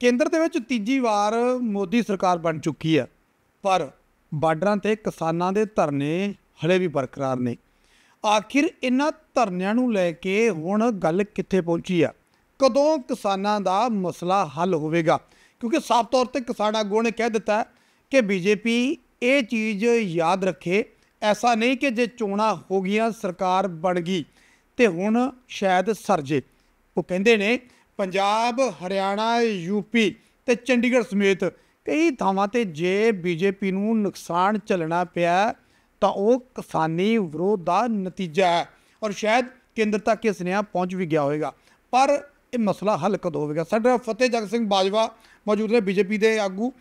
ਕੇਂਦਰ ਦੇ ਵਿੱਚ ਤੀਜੀ ਵਾਰ ਮੋਦੀ ਸਰਕਾਰ ਬਣ ਚੁੱਕੀ ਹੈ ਪਰ ਬਾਰਡਰਾਂ ਤੇ ਕਿਸਾਨਾਂ ਦੇ ਧਰਨੇ ਹਲੇ ਵੀ ਬਰਕਰਾਰ ਨੇ ਆਖਿਰ ਇਹਨਾਂ ਧਰਨਿਆਂ ਨੂੰ ਲੈ ਕੇ ਹੁਣ ਗੱਲ ਕਿੱਥੇ ਪਹੁੰਚੀ ਆ ਕਦੋਂ ਕਿਸਾਨਾਂ ਦਾ ਮਸਲਾ ਹੱਲ ਹੋਵੇਗਾ ਕਿਉਂਕਿ ਸਾਫ਼ ਤੌਰ ਤੇ ਕਿਸਾਨ ਆਗੂ ਨੇ ਕਹਿ ਦਿੱਤਾ ਕਿ ਬੀਜੇਪੀ ਇਹ ਚੀਜ਼ ਯਾਦ ਰੱਖੇ ਐਸਾ ਨਹੀਂ ਕਿ ਜੇ ਚੋਣਾਂ ਹੋ ਗਈਆਂ ਸਰਕਾਰ ਬਣ ਗਈ ਤੇ ਹੁਣ ਸ਼ਾਇਦ ਸਰਜੇ ਉਹ ਕਹਿੰਦੇ ਨੇ ਪੰਜਾਬ ਹਰਿਆਣਾ ਯੂਪੀ ਤੇ ਚੰਡੀਗੜ੍ਹ ਸਮੇਤ ਕਈ ਥਾਵਾਂ ਤੇ ਜੇ ਬੀਜੇਪੀ ਨੂੰ ਨੁਕਸਾਨ ਚੱਲਣਾ ਪਿਆ ਤਾਂ ਉਹ ਕਿਸਾਨੀ ਵਿਰੋਧ ਦਾ ਨਤੀਜਾ ਹੈ ਔਰ ਸ਼ਾਇਦ ਕੇਂਦਰ ਤੱਕ ਇਹ ਸੁਨੇਹਾ ਪਹੁੰਚ ਵੀ ਗਿਆ ਹੋਵੇਗਾ ਪਰ ਇਹ ਮਸਲਾ ਹੱਲ ਕਦੋਂ ਹੋਵੇਗਾ ਸਾਡਾ ਫਤਿਹ ਜਗ ਸਿੰਘ ਬਾਜਵਾ ਮੌਜੂਦ ਨੇ ਬੀਜੇਪੀ ਦੇ ਆਗੂ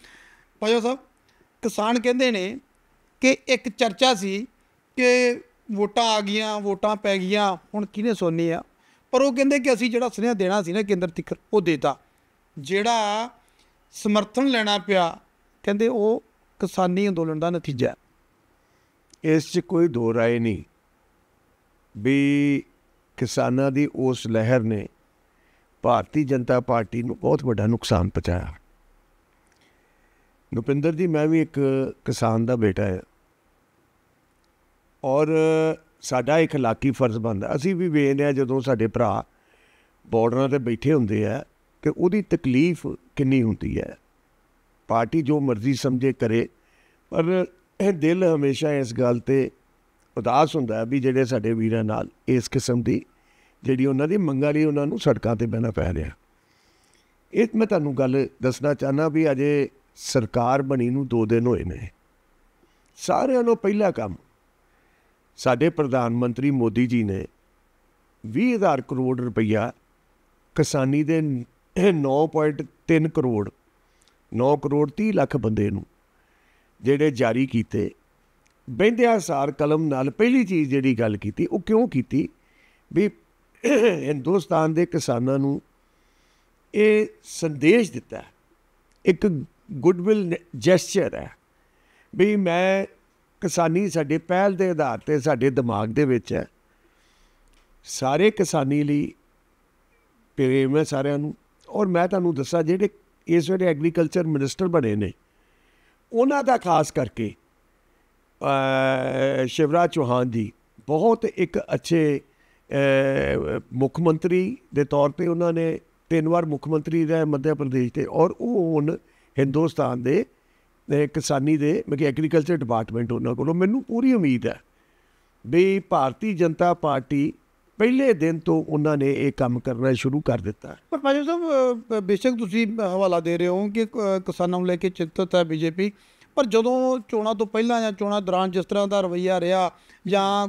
ਭਾਜੋ ਸਾਹਿਬ ਕਿਸਾਨ ਕਹਿੰਦੇ ਨੇ ਕਿ ਇੱਕ ਚਰਚਾ ਸੀ ਕਿ ਵੋਟਾਂ ਆ ਗਈਆਂ ਵੋਟਾਂ ਪੈ ਗਈਆਂ ਹੁਣ ਕਿਹਨੇ ਸੋਨੀ ਆ ਪਰ ਉਹ ਕਹਿੰਦੇ ਕਿ ਅਸੀਂ ਜਿਹੜਾ ਸੁਨੇਹਾ ਦੇਣਾ ਸੀ ਨਾ ਕੇਂਦਰ ਤਿੱਕਰ ਉਹ ਦੇਤਾ ਜਿਹੜਾ ਸਮਰਥਨ ਲੈਣਾ ਪਿਆ ਕਹਿੰਦੇ ਉਹ ਕਿਸਾਨੀ ਅੰਦੋਲਨ ਦਾ ਨਤੀਜਾ ਹੈ ਇਸ 'ਚ ਕੋਈ ਦੋ رائے ਨਹੀਂ ਵੀ ਕਿਸਾਨਾਂ ਦੀ ਉਸ ਲਹਿਰ ਨੇ ਭਾਰਤੀ ਜਨਤਾ ਪਾਰਟੀ ਨੂੰ ਬਹੁਤ ਵੱਡਾ ਨੁਕਸਾਨ ਪਹੁੰਚਾਇਆ ਨੁਪਿੰਦਰ ਜੀ ਮੈਂ ਵੀ ਇੱਕ ਕਿਸਾਨ ਦਾ ਬੇਟਾ ਹਾਂ ਔਰ ਸਾਡਾ ਇੱਕ ਲਾਕੀ ਫਰਜ਼ ਬਣਦਾ ਅਸੀਂ ਵੀ ਵੇਖਦੇ ਆ ਜਦੋਂ ਸਾਡੇ ਭਰਾ ਬਾਰਡਰਾਂ ਤੇ ਬੈਠੇ ਹੁੰਦੇ ਆ ਕਿ ਉਹਦੀ ਤਕਲੀਫ ਕਿੰਨੀ ਹੁੰਦੀ ਹੈ ਪਾਰਟੀ ਜੋ ਮਰਜ਼ੀ ਸਮਝੇ ਕਰੇ ਪਰ ਇਹ ਦਿਲ ਹਮੇਸ਼ਾ ਇਸ ਗੱਲ ਤੇ ਉਦਾਸ ਹੁੰਦਾ ਵੀ ਜਿਹੜੇ ਸਾਡੇ ਵੀਰਾਂ ਨਾਲ ਇਸ ਕਿਸਮ ਦੀ ਜਿਹੜੀ ਉਹਨਾਂ ਦੀ ਮੰਗਾਂ ਲਈ ਉਹਨਾਂ ਨੂੰ ਸੜਕਾਂ ਤੇ ਬਹਿਣਾ ਪੈ ਰਿਹਾ ਇਹ ਮੈਂ ਤੁਹਾਨੂੰ ਗੱਲ ਦੱਸਣਾ ਚਾਹਨਾ ਵੀ ਅਜੇ ਸਰਕਾਰ ਬਣੀ ਨੂੰ 2 ਦਿਨ ਹੋਏ ਨੇ ਸਾਰਿਆਂ ਨੂੰ ਪਹਿਲਾ ਕੰਮ ਸਾਡੇ ਪ੍ਰਧਾਨ ਮੰਤਰੀ ਮੋਦੀ ਜੀ ਨੇ 20000 ਕਰੋੜ ਰੁਪਈਆ ਕਿਸਾਨੀ ਦੇ 9.3 ਕਰੋੜ 9 ਕਰੋੜ 30 ਲੱਖ ਬੰਦੇ ਨੂੰ ਜਿਹੜੇ ਜਾਰੀ ਕੀਤੇ ਬੈਂਦਿਆ ਸਾਰ ਕਲਮ ਨਾਲ ਪਹਿਲੀ ਚੀਜ਼ ਜਿਹੜੀ ਗੱਲ ਕੀਤੀ ਉਹ ਕਿਉਂ ਕੀਤੀ ਵੀ ਹਿੰਦੁਸਤਾਨ ਦੇ ਕਿਸਾਨਾਂ ਨੂੰ ਇਹ ਸੰਦੇਸ਼ ਦਿੱਤਾ ਇੱਕ ਗੁੱਡਵਿਲ ਜੈਸਚਰ ਹੈ ਵੀ ਮੈਂ ਕਿਸਾਨੀ ਸਾਡੇ ਪਹਿਲ ਦੇ ਆਧਾਰ ਤੇ ਸਾਡੇ ਦਿਮਾਗ ਦੇ ਵਿੱਚ ਹੈ ਸਾਰੇ ਕਿਸਾਨੀ ਲਈ ਪ੍ਰੇਮ ਹੈ ਸਾਰਿਆਂ ਨੂੰ ਔਰ ਮੈਂ ਤੁਹਾਨੂੰ ਦੱਸਾਂ ਜਿਹੜੇ ਇਸ ਵੇਲੇ ਐਗਰੀਕਲਚਰ ਮਿਨਿਸਟਰ ਬਣੇ ਨੇ ਉਹਨਾਂ ਦਾ ਖਾਸ ਕਰਕੇ ਸ਼ਿਵਰਾਜ ਚੌਹਾਨ ਜੀ ਬਹੁਤ ਇੱਕ ਅੱਛੇ ਮੁੱਖ ਮੰਤਰੀ ਦੇ ਤੌਰ ਤੇ ਉਹਨਾਂ ਨੇ ਤਿੰਨ ਵਾਰ ਮੁੱਖ ਮੰਤਰੀ ਰਹੇ ਮੱਧ ਪ੍ਰਦੇਸ਼ ਤੇ ਔਰ ਉਹ ਹੁਣ ਹਿੰਦੁਸਤਾਨ ਦੇ ਕਿਸਾਨੀ ਦੇ ਮੈਂ ਐਗਰੀਕਲਚਰ ਡਿਪਾਰਟਮੈਂਟ ਉਹਨਾਂ ਕੋਲੋਂ ਮੈਨੂੰ ਪੂਰੀ ਉਮੀਦ ਹੈ ਵੀ ਭਾਰਤੀ ਜਨਤਾ ਪਾਰਟੀ ਪਹਿਲੇ ਦਿਨ ਤੋਂ ਉਹਨਾਂ ਨੇ ਇਹ ਕੰਮ ਕਰਨਾ ਸ਼ੁਰੂ ਕਰ ਦਿੱਤਾ ਪਰ ਭਾਜੀ ਸਾਹਿਬ ਬੇਸ਼ੱਕ ਤੁਸੀਂ ਹਵਾਲਾ ਦੇ ਰਹੇ ਹੋ ਕਿ ਕਿਸਾਨਾਂ ਨੂੰ ਲੈ ਕੇ ਚਿੰਤਤ ਹੈ ਬੀਜੇਪੀ ਪਰ ਜਦੋਂ ਚੋਣਾਂ ਤੋਂ ਪਹਿਲਾਂ ਜਾਂ ਚੋਣਾਂ ਦੌਰਾਨ ਜਿਸ ਤਰ੍ਹਾਂ ਦਾ ਰਵਈਆ ਰਿਹਾ ਜਾਂ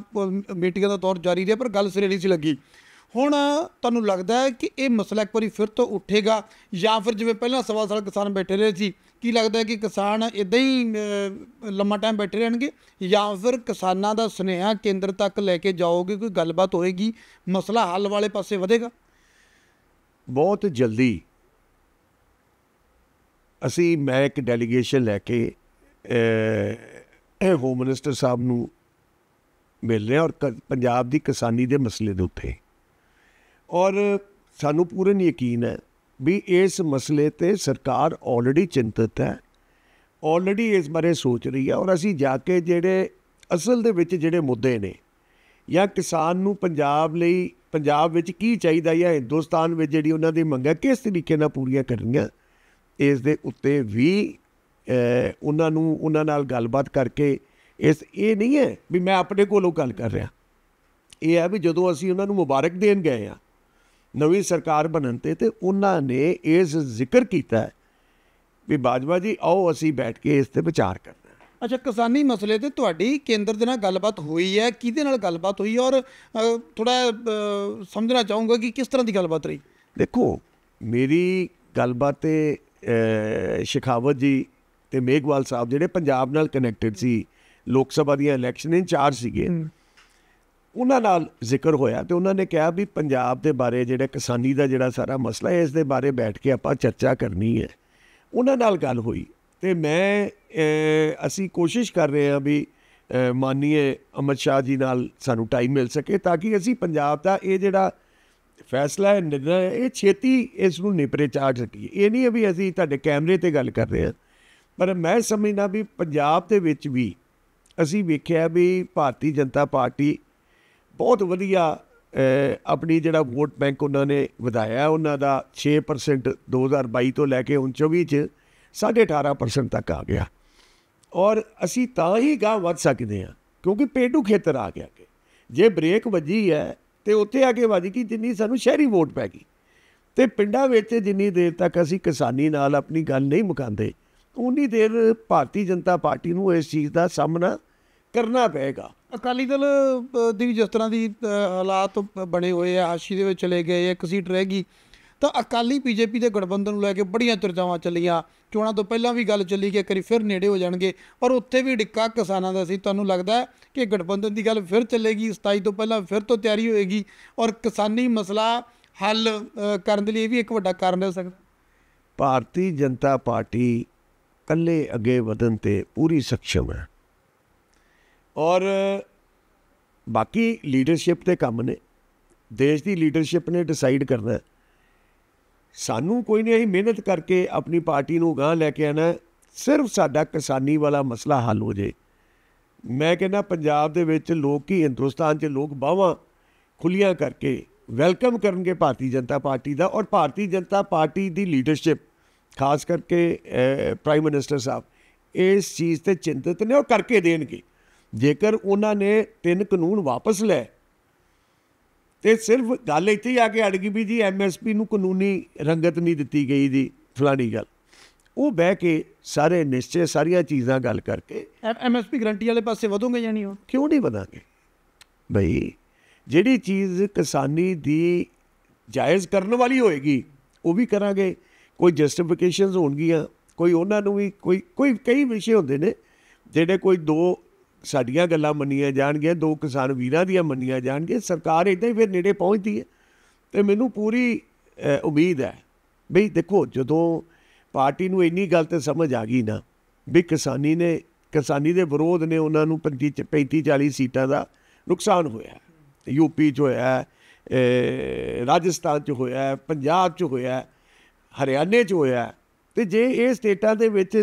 ਮੀਟਿੰਗਾਂ ਦਾ ਤੌਰ ਜਾਰੀ ਰਿਹਾ ਪਰ ਗੱਲ ਸਿਰੇ ਸੀ ਲੱਗੀ ਹੁਣ ਤੁਹਾਨੂੰ ਲੱਗਦਾ ਹੈ ਕਿ ਇਹ ਮਸਲਾ ਇੱਕ ਵਾਰੀ ਫਿਰ ਤੋਂ ਉੱਠੇਗਾ ਜਾਂ ਫਿਰ ਜਿਵੇਂ ਪਹਿਲਾਂ ਸਵਾ ਸਾਲ ਕਿਸਾਨ ਬੈਠੇ ਰਹੇ ਸੀ ਕੀ ਲੱਗਦਾ ਕਿ ਕਿਸਾਨ ਇਦਾਂ ਹੀ ਲੰਮਾ ਟਾਈਮ ਬੈਠੇ ਰਹਿਣਗੇ ਜਾਂ ਫਿਰ ਕਿਸਾਨਾਂ ਦਾ ਸੁਨੇਹਾ ਕੇਂਦਰ ਤੱਕ ਲੈ ਕੇ ਜਾਓਗੇ ਕੋਈ ਗੱਲਬਾਤ ਹੋਏਗੀ ਮਸਲਾ ਹੱਲ ਵਾਲੇ ਪਾਸੇ ਵਧੇਗਾ ਬਹੁਤ ਜਲਦੀ ਅਸੀਂ ਮੈਂ ਇੱਕ ਡੈਲੀਗੇਸ਼ਨ ਲੈ ਕੇ ਹੋਮ ਮਿਨਿਸਟਰ ਸਾਹਿਬ ਨੂੰ ਮਿਲ ਰਹੇ ਔਰ ਪੰਜਾਬ ਦੀ ਕਿਸਾਨੀ ਦੇ ਮਸਲੇ ਦੇ ਉੱਤੇ ਔਰ ਸਾਨੂੰ ਪੂਰਨ ਯਕੀਨ ਹੈ ਵੀ ਇਸ ਮਸਲੇ ਤੇ ਸਰਕਾਰ ਆਲਰੇਡੀ ਚਿੰਤਤ ਹੈ ਆਲਰੇਡੀ ਇਸ ਬਾਰੇ ਸੋਚ ਰਹੀ ਹੈ ਔਰ ਅਸੀਂ ਜਾ ਕੇ ਜਿਹੜੇ ਅਸਲ ਦੇ ਵਿੱਚ ਜਿਹੜੇ ਮੁੱਦੇ ਨੇ ਜਾਂ ਕਿਸਾਨ ਨੂੰ ਪੰਜਾਬ ਲਈ ਪੰਜਾਬ ਵਿੱਚ ਕੀ ਚਾਹੀਦਾ ਜਾਂ ਹਿੰਦੁਸਤਾਨ ਵਿੱਚ ਜਿਹੜੀ ਉਹਨਾਂ ਦੀ ਮੰਗ ਹੈ ਕਿਸ ਤਰੀਕੇ ਨਾਲ ਪੂਰੀਆਂ ਕਰਨੀਆਂ ਇਸ ਦੇ ਉੱਤੇ ਵੀ ਉਹਨਾਂ ਨੂੰ ਉਹਨਾਂ ਨਾਲ ਗੱਲਬਾਤ ਕਰਕੇ ਇਸ ਇਹ ਨਹੀਂ ਹੈ ਵੀ ਮੈਂ ਆਪਣੇ ਕੋਲੋਂ ਗੱਲ ਕਰ ਰਿਹਾ ਇਹ ਹੈ ਵੀ ਜਦੋਂ ਅਸੀਂ ਉਹਨਾਂ ਨੂੰ ਮੁਬਾਰਕ ਦੇਣ ਗਏ ਆ ਨਵੀਂ ਸਰਕਾਰ ਬਣਨ ਤੇ ਤੇ ਉਹਨਾਂ ਨੇ ਇਸ ਜ਼ਿਕਰ ਕੀਤਾ ਵੀ ਬਾਜਵਾ ਜੀ ਆਓ ਅਸੀਂ ਬੈਠ ਕੇ ਇਸ ਤੇ ਵਿਚਾਰ ਕਰਦੇ ਅੱਛਾ ਕਿਸਾਨੀ ਮਸਲੇ ਤੇ ਤੁਹਾਡੀ ਕੇਂਦਰ ਦੇ ਨਾਲ ਗੱਲਬਾਤ ਹੋਈ ਹੈ ਕਿਹਦੇ ਨਾਲ ਗੱਲਬਾਤ ਹੋਈ ਔਰ ਥੋੜਾ ਸਮਝਣਾ ਚਾਹੂੰਗਾ ਕਿ ਕਿਸ ਤਰ੍ਹਾਂ ਦੀ ਗੱਲਬਾਤ ਰਹੀ ਦੇਖੋ ਮੇਰੀ ਗੱਲਬਾਤ ਤੇ ਸ਼ਿਖਾਵਤ ਜੀ ਤੇ ਮੇਗਵਾਲ ਸਾਹਿਬ ਜਿਹੜੇ ਪੰਜਾਬ ਨਾਲ ਕਨੈਕਟਡ ਸੀ ਲੋਕ ਸਭਾ ਦੀਆਂ ਇਲੈਕਸ਼ਨ ਇਨ ਚਾਰਜ ਸੀਗੇ ਉਹਨਾਂ ਨਾਲ ਜ਼ਿਕਰ ਹੋਇਆ ਤੇ ਉਹਨਾਂ ਨੇ ਕਿਹਾ ਵੀ ਪੰਜਾਬ ਦੇ ਬਾਰੇ ਜਿਹੜਾ ਕਿਸਾਨੀ ਦਾ ਜਿਹੜਾ ਸਾਰਾ ਮਸਲਾ ਹੈ ਇਸ ਦੇ ਬਾਰੇ ਬੈਠ ਕੇ ਆਪਾਂ ਚਰਚਾ ਕਰਨੀ ਹੈ ਉਹਨਾਂ ਨਾਲ ਗੱਲ ਹੋਈ ਤੇ ਮੈਂ ਅਸੀਂ ਕੋਸ਼ਿਸ਼ ਕਰ ਰਹੇ ਹਾਂ ਵੀ ਮਾਨੀਏ ਅਮਰ ਸ਼ਾਹ ਜੀ ਨਾਲ ਸਾਨੂੰ ਟਾਈਮ ਮਿਲ ਸਕੇ ਤਾਂ ਕਿ ਅਸੀਂ ਪੰਜਾਬ ਦਾ ਇਹ ਜਿਹੜਾ ਫੈਸਲਾ ਹੈ ਇਹ ਛੇਤੀ ਇਸ ਨੂੰ ਨਿਪਰੇ ਚਾੜ ਸਕੀਏ ਇਹ ਨਹੀਂ ਹੈ ਵੀ ਅਸੀਂ ਤੁਹਾਡੇ ਕੈਮਰੇ ਤੇ ਗੱਲ ਕਰ ਰਹੇ ਹਾਂ ਪਰ ਮੈਂ ਸਮਝਦਾ ਵੀ ਪੰਜਾਬ ਦੇ ਵਿੱਚ ਵੀ ਅਸੀਂ ਵੇਖਿਆ ਵੀ ਭਾਰਤੀ ਜਨਤਾ ਪਾਰਟੀ ਬਹੁਤ ਵਧੀਆ ਆਪਣੀ ਜਿਹੜਾ ਵੋਟ ਬੈਂਕ ਉਹਨਾਂ ਨੇ ਵਧਾਇਆ ਉਹਨਾਂ ਦਾ 6% 2022 ਤੋਂ ਲੈ ਕੇ 24 ਚ 18.5% ਤੱਕ ਆ ਗਿਆ ਔਰ ਅਸੀਂ ਤਾਂ ਹੀ ਗਾਂ ਵੱਧ ਸਕਦੇ ਹਾਂ ਕਿਉਂਕਿ ਪੇਟੂ ਖੇਤਰ ਆ ਗਿਆ ਕਿ ਜੇ ਬ੍ਰੇਕ ਵੱਜੀ ਹੈ ਤੇ ਉੱਥੇ ਆ ਕੇ ਵੱਜੀ ਕਿ ਜਿੰਨੀ ਸਾਨੂੰ ਸ਼ਹਿਰੀ ਵੋਟ ਪੈ ਗਈ ਤੇ ਪਿੰਡਾਂ ਵਿੱਚ ਜਿੰਨੀ ਦੇਰ ਤੱਕ ਅਸੀਂ ਕਿਸਾਨੀ ਨਾਲ ਆਪਣੀ ਗੱਲ ਨਹੀਂ ਮੁਕਾਉਂਦੇ ਉਨੀ ਦੇਰ ਭਾਰਤੀ ਜਨਤਾ ਪਾਰਟੀ ਨੂੰ ਇਸ ਚੀਜ਼ ਦਾ ਸਾਹਮਣਾ ਕਰਨਾ ਪਏਗਾ ਅਕਾਲੀ ਦਲ ਦੀ ਜਿਸ ਤਰ੍ਹਾਂ ਦੀ ਹਾਲਾਤ ਬਣੇ ਹੋਏ ਆ ਆਸ਼ੀ ਦੇ ਵਿੱਚ ਚਲੇ ਗਏ ਇੱਕ ਸੀਟ ਰਹਿ ਗਈ ਤਾਂ ਅਕਾਲੀ ਭਾਜਪਾ ਦੇ ਗਠਬੰਧਨ ਨੂੰ ਲੈ ਕੇ ਬੜੀਆਂ ਚਰਚਾਵਾਂ ਚੱਲੀਆਂ ਚੋਣਾਂ ਤੋਂ ਪਹਿਲਾਂ ਵੀ ਗੱਲ ਚੱਲੀ ਕਿ ਕਰੀ ਫਿਰ ਨੇੜੇ ਹੋ ਜਾਣਗੇ ਪਰ ਉੱਥੇ ਵੀ ਡਿੱਕਾ ਕਿਸਾਨਾਂ ਦਾ ਸੀ ਤੁਹਾਨੂੰ ਲੱਗਦਾ ਕਿ ਗਠਬੰਧਨ ਦੀ ਗੱਲ ਫਿਰ ਚੱਲੇਗੀ 27 ਤੋਂ ਪਹਿਲਾਂ ਫਿਰ ਤੋਂ ਤਿਆਰੀ ਹੋਏਗੀ ਔਰ ਕਿਸਾਨੀ ਮਸਲਾ ਹੱਲ ਕਰਨ ਦੇ ਲਈ ਇਹ ਵੀ ਇੱਕ ਵੱਡਾ ਕਾਰਨ ਹੋ ਸਕਦਾ ਭਾਰਤੀ ਜਨਤਾ ਪਾਰਟੀ ਕੱਲੇ ਅੱਗੇ ਵਧਣ ਤੇ ਪੂਰੀ ਸક્ષਮ ਹੈ ਔਰ ਬਾਕੀ ਲੀਡਰਸ਼ਿਪ ਤੇ ਕੰਮ ਨੇ ਦੇਸ਼ ਦੀ ਲੀਡਰਸ਼ਿਪ ਨੇ ਡਿਸਾਈਡ ਕਰਨਾ ਸਾਨੂੰ ਕੋਈ ਨਹੀਂ ਅਸੀਂ ਮਿਹਨਤ ਕਰਕੇ ਆਪਣੀ ਪਾਰਟੀ ਨੂੰ ਗਾਂ ਲੈ ਕੇ ਆਣਾ ਸਿਰਫ ਸਾਡਾ ਕਿਸਾਨੀ ਵਾਲਾ ਮਸਲਾ ਹੱਲ ਹੋ ਜੇ ਮੈਂ ਕਹਿੰਦਾ ਪੰਜਾਬ ਦੇ ਵਿੱਚ ਲੋਕ ਹੀ ਹਿੰਦੁਸਤਾਨ 'ਚ ਲੋਕ ਬਾਵਾ ਖੁੱਲੀਆਂ ਕਰਕੇ ਵੈਲਕਮ ਕਰਨਗੇ ਭਾਰਤੀ ਜਨਤਾ ਪਾਰਟੀ ਦਾ ਔਰ ਭਾਰਤੀ ਜਨਤਾ ਪਾਰਟੀ ਦੀ ਲੀਡਰਸ਼ਿਪ ਖਾਸ ਕਰਕੇ ਪ੍ਰਾਈਮ ਮਿਨਿਸਟਰ ਸਾਹਿਬ ਇਸ ਚੀਜ਼ ਤੇ ਚਿੰਤਤ ਨੇ ਔਰ ਕਰਕੇ ਦੇਣਗੇ ਜੇਕਰ ਉਹਨਾਂ ਨੇ ਤਿੰਨ ਕਾਨੂੰਨ ਵਾਪਸ ਲੈ ਤੇ ਸਿਰਫ ਗੱਲ ਇੱਥੇ ਹੀ ਆ ਕੇ ਅੜ ਗਈ ਵੀ ਜੀ ਐਮਐਸਪੀ ਨੂੰ ਕਾਨੂੰਨੀ ਰੰਗਤ ਨਹੀਂ ਦਿੱਤੀ ਗਈ ਦੀ ਫਲਾਣੀ ਗੱਲ ਉਹ ਬਹਿ ਕੇ ਸਾਰੇ ਨਿਸ਼ਚੇ ਸਾਰੀਆਂ ਚੀਜ਼ਾਂ ਗੱਲ ਕਰਕੇ ਐਮਐਸਪੀ ਗਰੰਟੀ ਵਾਲੇ ਪਾਸੇ ਵਧੋਗੇ ਜਾਂ ਨਹੀਂ ਕਿਉਂ ਨਹੀਂ ਵਧਾਂਗੇ ਭਈ ਜਿਹੜੀ ਚੀਜ਼ ਕਿਸਾਨੀ ਦੀ ਜਾਇਜ਼ ਕਰਨ ਵਾਲੀ ਹੋਏਗੀ ਉਹ ਵੀ ਕਰਾਂਗੇ ਕੋਈ ਜਸਟੀਫਿਕੇਸ਼ਨਸ ਹੋਣਗੀਆਂ ਕੋਈ ਉਹਨਾਂ ਨੂੰ ਵੀ ਕੋਈ ਕੋਈ ਕਈ ਵਿਸ਼ੇ ਹੁੰਦੇ ਨੇ ਜਿਹੜੇ ਕੋਈ ਦੋ ਸਾਡੀਆਂ ਗੱਲਾਂ ਮੰਨੀਆਂ ਜਾਣਗੀਆਂ ਦੋ ਕਿਸਾਨ ਵੀਰਾਂ ਦੀਆਂ ਮੰਨੀਆਂ ਜਾਣਗੀਆਂ ਸਰਕਾਰ ਇਦਾਂ ਹੀ ਫਿਰ ਨੇੜੇ ਪਹੁੰਚਦੀ ਹੈ ਤੇ ਮੈਨੂੰ ਪੂਰੀ ਉਮੀਦ ਹੈ ਬਈ ਦੇਖੋ ਜਦੋਂ ਪਾਰਟੀ ਨੂੰ ਇੰਨੀ ਗੱਲ ਤੇ ਸਮਝ ਆ ਗਈ ਨਾ ਵੀ ਕਿਸਾਨੀ ਨੇ ਕਿਸਾਨੀ ਦੇ ਵਿਰੋਧ ਨੇ ਉਹਨਾਂ ਨੂੰ 35 40 ਸੀਟਾਂ ਦਾ ਨੁਕਸਾਨ ਹੋਇਆ ਯੂਪੀ 'ਚ ਹੋਇਆ ਰਾਜਸਥਾਨ 'ਚ ਹੋਇਆ ਪੰਜਾਬ 'ਚ ਹੋਇਆ ਹਰਿਆਣੇ 'ਚ ਹੋਇਆ ਤੇ ਜੇ ਇਹ ਸਟੇਟਾਂ ਦੇ ਵਿੱਚ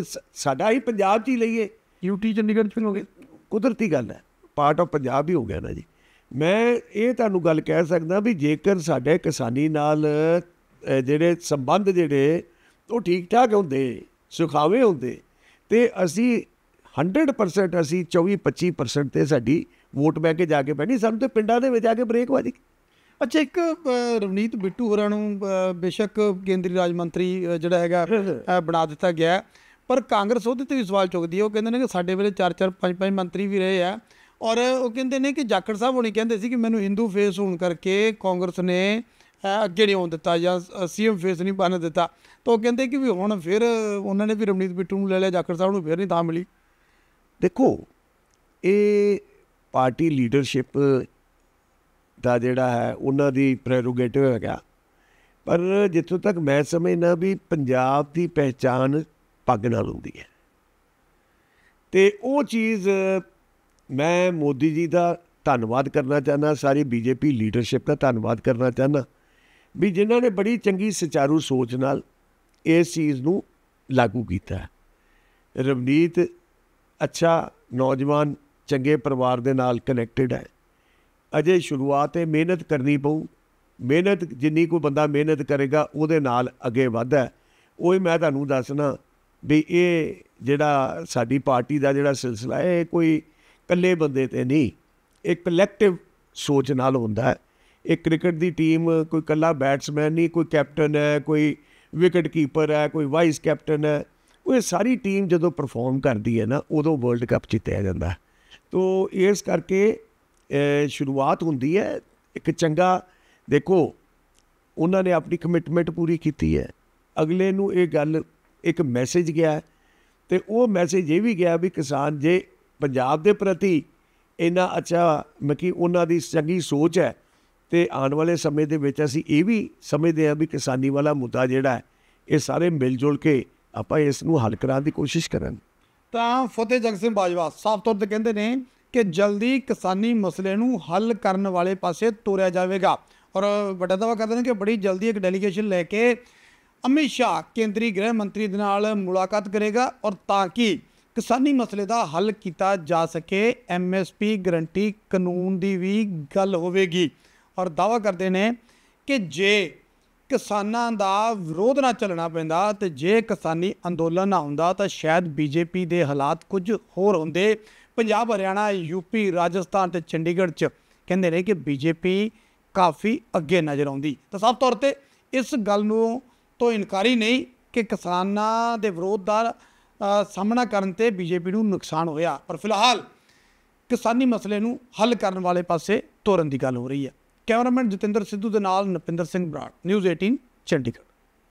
ਸਾਡਾ ਹੀ ਪੰਜਾਬ 'ਚ ਹੀ ਲਈਏ ਯੂਟੀ ਚੰਡੀਗੜ੍ਹ 'ਚ ਹੋ ਗਏ ਕੁਦਰਤੀ ਗੱਲ ਹੈ ਪਾਰਟ ਆਫ ਪੰਜਾਬ ਹੀ ਹੋ ਗਿਆ ਨਾ ਜੀ ਮੈਂ ਇਹ ਤੁਹਾਨੂੰ ਗੱਲ ਕਹਿ ਸਕਦਾ ਵੀ ਜੇਕਰ ਸਾਡੇ ਕਿਸਾਨੀ ਨਾਲ ਜਿਹੜੇ ਸੰਬੰਧ ਜਿਹੜੇ ਉਹ ਠੀਕ ਠਾਕ ਹੁੰਦੇ ਸੁਖਾਵੇਂ ਹੁੰਦੇ ਤੇ ਅਸੀਂ 100% ਅਸੀਂ 24 25% ਤੇ ਸਾਡੀ ਵੋਟ ਬੈ ਕੇ ਜਾ ਕੇ ਪੈਣੀ ਸਾਨੂੰ ਤੇ ਪਿੰਡਾਂ ਦੇ ਵਿੱਚ ਜਾ ਕੇ ਬ੍ਰੇਕ ਵਾਜੀ ਅੱਛਾ ਇੱਕ ਰਵਨੀਤ ਬਿੱਟੂ ਹੋਰਾਂ ਨੂੰ ਬੇਸ਼ੱਕ ਕੇਂਦਰੀ ਰਾਜ ਮੰਤਰੀ ਜਿਹੜਾ ਹੈਗਾ ਬਣਾ ਦਿੱਤਾ ਗਿਆ ਪਰ ਕਾਂਗਰਸ ਉਹਦੇ ਤੇ ਵੀ ਸਵਾਲ ਚੁੱਕਦੀ ਹੈ ਉਹ ਕਹਿੰਦੇ ਨੇ ਕਿ ਸਾਡੇ ਵੇਲੇ 4-4 5-5 ਮੰਤਰੀ ਵੀ ਰਹੇ ਆ ਔਰ ਉਹ ਕਹਿੰਦੇ ਨੇ ਕਿ ਜਾਖੜ ਸਾਹਿਬ ਹੁਣੀ ਕਹਿੰਦੇ ਸੀ ਕਿ ਮੈਨੂੰ ਹਿੰਦੂ ਫੇਸ ਹੋਣ ਕਰਕੇ ਕਾਂਗਰਸ ਨੇ ਅੱਗੇ ਨਹੀਂ ਆਉਣ ਦਿੱਤਾ ਜਾਂ ਸੀਐਮ ਫੇਸ ਨਹੀਂ ਬਣ ਦਿੱਤਾ ਤਾਂ ਉਹ ਕਹਿੰਦੇ ਕਿ ਵੀ ਹੁਣ ਫਿਰ ਉਹਨਾਂ ਨੇ ਵੀ ਰਮਨੀਤ ਬਿੱਟੂ ਨੂੰ ਲੈ ਲਿਆ ਜਾਖੜ ਸਾਹਿਬ ਨੂੰ ਫਿਰ ਨਹੀਂ ਤਾਂ ਮਿਲੀ ਦੇਖੋ ਇਹ ਪਾਰਟੀ ਲੀਡਰਸ਼ਿਪ ਦਾ ਜਿਹੜਾ ਹੈ ਉਹਨਾਂ ਦੀ ਪ੍ਰੈਰੋਗੇਟਿਵ ਹੈਗਾ ਪਰ ਜਿੱਥੋਂ ਤੱਕ ਮੈਂ ਸਮਝਣਾ ਵੀ ਪੰਜਾਬ ਦੀ ਪਹਿਚਾਨ ਪੱਗ ਨਾਲ ਹੁੰਦੀ ਹੈ ਤੇ ਉਹ ਚੀਜ਼ ਮੈਂ ਮੋਦੀ ਜੀ ਦਾ ਧੰਨਵਾਦ ਕਰਨਾ ਚਾਹਨਾ ਸਾਰੀ ਬੀਜੇਪੀ ਲੀਡਰਸ਼ਿਪ ਦਾ ਧੰਨਵਾਦ ਕਰਨਾ ਚਾਹਨਾ ਵੀ ਜਿਨ੍ਹਾਂ ਨੇ ਬੜੀ ਚੰਗੀ ਸਚਾਰੂ ਸੋਚ ਨਾਲ ਇਸ ਚੀਜ਼ ਨੂੰ ਲਾਗੂ ਕੀਤਾ ਰਵਨੀਤ ਅੱਛਾ ਨੌਜਵਾਨ ਚੰਗੇ ਪਰਿਵਾਰ ਦੇ ਨਾਲ ਕਨੈਕਟਡ ਹੈ ਅਜੇ ਸ਼ੁਰੂਆਤ ਹੈ ਮਿਹਨਤ ਕਰਨੀ ਪਊ ਮਿਹਨਤ ਜਿੰਨੀ ਕੋਈ ਬੰਦਾ ਮਿਹਨਤ ਕਰੇਗਾ ਉਹਦੇ ਨਾਲ ਅੱਗੇ ਵਧਦਾ ਉਹ ਹੀ ਮੈਂ ਤੁਹਾਨੂੰ ਦੱਸਣਾ ਵੀ ਇਹ ਜਿਹੜਾ ਸਾਡੀ ਪਾਰਟੀ ਦਾ ਜਿਹੜਾ ਸਿਲਸਿਲਾ ਹੈ ਇਹ ਕੋਈ ਇਕੱਲੇ ਬੰਦੇ ਤੇ ਨਹੀਂ ਇਹ ਕਲੈਕਟਿਵ ਸੋਚ ਨਾਲ ਹੁੰਦਾ ਹੈ ਇਹ ਕ੍ਰਿਕਟ ਦੀ ਟੀਮ ਕੋਈ ਇਕੱਲਾ ਬੈਟਸਮੈਨ ਨਹੀਂ ਕੋਈ ਕੈਪਟਨ ਹੈ ਕੋਈ ਵਿਕਟ ਕੀਪਰ ਹੈ ਕੋਈ ਵਾਈਸ ਕੈਪਟਨ ਹੈ ਉਹ ਸਾਰੀ ਟੀਮ ਜਦੋਂ ਪਰਫਾਰਮ ਕਰਦੀ ਹੈ ਨਾ ਉਦੋਂ ਵਰਲਡ ਕੱਪ ਜਿੱਤਿਆ ਜਾਂਦਾ ਤੋ ਇਸ ਕਰਕੇ ਸ਼ੁਰੂਆਤ ਹੁੰਦੀ ਹੈ ਇੱਕ ਚੰਗਾ ਦੇਖੋ ਉਹਨਾਂ ਨੇ ਆਪਣੀ ਕਮਿਟਮੈਂਟ ਪੂਰੀ ਕੀਤੀ ਹੈ ਅਗਲੇ ਨੂੰ ਇਹ ਗੱਲ ਇੱਕ ਮੈਸੇਜ ਗਿਆ ਤੇ ਉਹ ਮੈਸੇਜ ਇਹ ਵੀ ਗਿਆ ਵੀ ਕਿਸਾਨ ਜੇ ਪੰਜਾਬ ਦੇ ਪ੍ਰਤੀ ਇੰਨਾ ਅੱਛਾ ਮਕੀ ਉਹਨਾਂ ਦੀ ਚੰਗੀ ਸੋਚ ਹੈ ਤੇ ਆਉਣ ਵਾਲੇ ਸਮੇਂ ਦੇ ਵਿੱਚ ਅਸੀਂ ਇਹ ਵੀ ਸਮਝਦੇ ਹਾਂ ਵੀ ਕਿਸਾਨੀ ਵਾਲਾ ਮੁੱਦਾ ਜਿਹੜਾ ਹੈ ਇਹ ਸਾਰੇ ਮਿਲ ਜੁਲ ਕੇ ਆਪਾਂ ਇਸ ਨੂੰ ਹੱਲ ਕਰਾਉਣ ਦੀ ਕੋਸ਼ਿਸ਼ ਕਰਨ ਤਾਂ ਫਤਿਹ ਜਗ ਸਿੰਘ ਬਾਜਵਾ ਸਾਫ ਤੌਰ ਤੇ ਕਹਿੰਦੇ ਨੇ ਕਿ ਜਲਦੀ ਕਿਸਾਨੀ ਮਸਲੇ ਨੂੰ ਹੱਲ ਕਰਨ ਵਾਲੇ ਪਾਸੇ ਤੋਰਿਆ ਜਾਵੇਗਾ ਔਰ ਵੱਡਾ ਦਾਵਾ ਕਰਦੇ ਨੇ ਕਿ ਬੜੀ ਜਲਦੀ ਇੱਕ ਡੈਲੀਗੇਸ਼ਨ ਲੈ ਕੇ ਅਮਿਤ ਸ਼ਾਹ ਕੇਂਦਰੀ ਗ੍ਰਹਿ ਮੰਤਰੀ ਦੇ ਨਾਲ ਮੁਲਾਕਾਤ ਕਰੇਗਾ ਔਰ ਤਾਂ ਕਿ ਕਿਸਾਨੀ ਮਸਲੇ ਦਾ ਹੱਲ ਕੀਤਾ ਜਾ ਸਕੇ ਐਮਐਸਪੀ ਗਰੰਟੀ ਕਾਨੂੰਨ ਦੀ ਵੀ ਗੱਲ ਹੋਵੇਗੀ ਔਰ ਦਾਵਾ ਕਰਦੇ ਨੇ ਕਿ ਜੇ ਕਿਸਾਨਾਂ ਦਾ ਵਿਰੋਧ ਨਾ ਚੱਲਣਾ ਪੈਂਦਾ ਤੇ ਜੇ ਕਿਸਾਨੀ ਅੰਦੋਲਨ ਨਾ ਹੁੰਦਾ ਤਾਂ ਸ਼ਾਇਦ ਬੀਜੇਪੀ ਦੇ ਹਾਲਾਤ ਕੁਝ ਹੋਰ ਹੁੰਦੇ ਪੰਜਾਬ ਹਰਿਆਣਾ ਯੂਪੀ ਰਾਜਸਥਾਨ ਤੇ ਚੰਡੀਗੜ੍ਹ 'ਚ ਕਹਿੰਦੇ ਨੇ ਕਿ ਬੀਜੇਪੀ ਕਾਫੀ ਅੱਗੇ ਨਜ਼ਰ ਆਉਂਦੀ ਤਾਂ ਸਭ ਤੌਰ ਤੇ ਇਸ ਗੱਲ ਨੂੰ ਤੋਂ ਇਨਕਾਰੀ ਨਹੀਂ ਕਿ ਕਿਸਾਨਾਂ ਦੇ ਵਿਰੋਧ ਦਾ ਸਾਹਮਣਾ ਕਰਨ ਤੇ ਬੀਜੇਪੀ ਨੂੰ ਨੁਕਸਾਨ ਹੋਇਆ ਪਰ ਫਿਲਹਾਲ ਕਿਸਾਨੀ ਮਸਲੇ ਨੂੰ ਹੱਲ ਕਰਨ ਵਾਲੇ ਪਾਸੇ ਤੋਰਨ ਦੀ ਗੱਲ ਹੋ ਰਹੀ ਹੈ ਕੈਮਰਾਮੈਨ ਜਤਿੰਦਰ ਸਿੱਧੂ ਦੇ ਨਾਲ ਨਪਿੰਦਰ ਸਿੰਘ ਬਰਾੜ ਨਿਊਜ਼ 18 ਚੰਡੀਗੜ੍ਹ